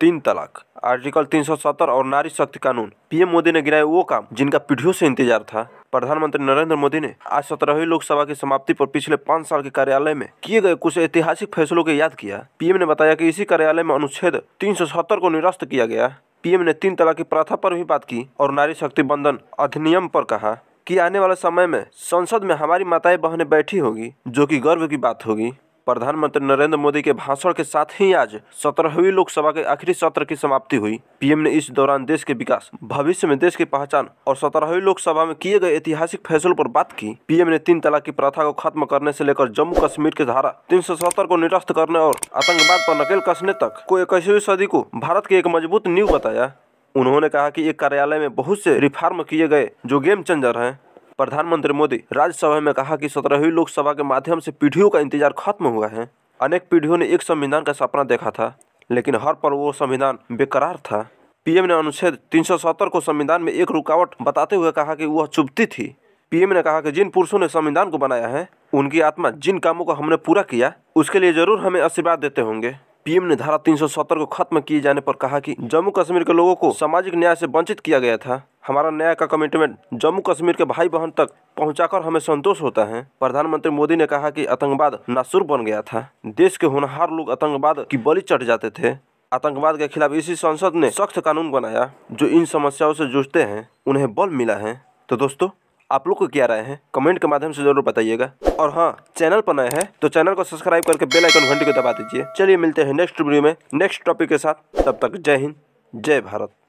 तीन तलाक आर्टिकल 370 और नारी शक्ति कानून पीएम मोदी ने गिराया वो काम जिनका पीढ़ियों से इंतजार था प्रधानमंत्री नरेंद्र मोदी ने आज सत्रहवीं लोकसभा की समाप्ति पर पिछले पाँच साल के कार्यालय में किए गए कुछ ऐतिहासिक फैसलों को याद किया पीएम ने बताया कि इसी कार्यालय में अनुच्छेद 370 को निरस्त किया गया पीएम ने तीन तलाक की प्रथा पर भी बात की और नारी शक्ति बंधन अधिनियम पर कहा कि आने वाले समय में संसद में हमारी माताएं बहनें बैठी होगी जो कि गर्व की बात होगी प्रधानमंत्री नरेंद्र मोदी के भाषण के साथ ही आज सत्रहवीं लोकसभा के आखिरी सत्र की समाप्ति हुई पीएम ने इस दौरान देश के विकास भविष्य में देश की पहचान और सत्रहवीं लोकसभा में किए गए ऐतिहासिक फैसलों पर बात की पीएम ने तीन तलाक की प्रथा को खत्म करने से लेकर जम्मू कश्मीर की धारा तीन को निरस्त करने और आतंकवाद पर नकेल कसने तक को इक्कीसवीं सदी को भारत की एक मजबूत नींव बताया उन्होंने कहा कि एक कार्यालय में बहुत से रिफॉर्म किए गए जो गेम चेंजर हैं प्रधानमंत्री मोदी राज्यसभा में कहा कि सत्रहवीं लोकसभा के माध्यम से पीढ़ियों का इंतजार खत्म हुआ है अनेक पीढ़ियों ने एक संविधान का सपना देखा था लेकिन हर पर वो संविधान बेकरार था पीएम ने अनुच्छेद 370 को संविधान में एक रुकावट बताते हुए कहा कि वह चुभती थी पीएम ने कहा कि जिन पुरुषों ने संविधान को बनाया है उनकी आत्मा जिन कामों को हमने पूरा किया उसके लिए जरूर हमें आशीर्वाद देते होंगे पीएम ने धारा 370 को खत्म किए जाने पर कहा कि जम्मू कश्मीर के लोगों को सामाजिक न्याय से वंचित किया गया था हमारा न्याय का कमिटमेंट जम्मू कश्मीर के भाई बहन तक पहुंचाकर हमें संतोष होता है प्रधानमंत्री मोदी ने कहा कि आतंकवाद नासुर बन गया था देश के होनहार लोग आतंकवाद की बलि चढ़ जाते थे आतंकवाद के खिलाफ इसी संसद ने सख्त कानून बनाया जो इन समस्याओं से जूझते हैं उन्हें बल मिला है तो दोस्तों आप लोग को क्या राय है कमेंट के माध्यम से जरूर बताइएगा और हाँ चैनल पर नए हैं तो चैनल को सब्सक्राइब करके बेल आइकन घंटी को दबा दीजिए चलिए मिलते हैं नेक्स्ट वीडियो में नेक्स्ट टॉपिक के साथ तब तक जय हिंद जय भारत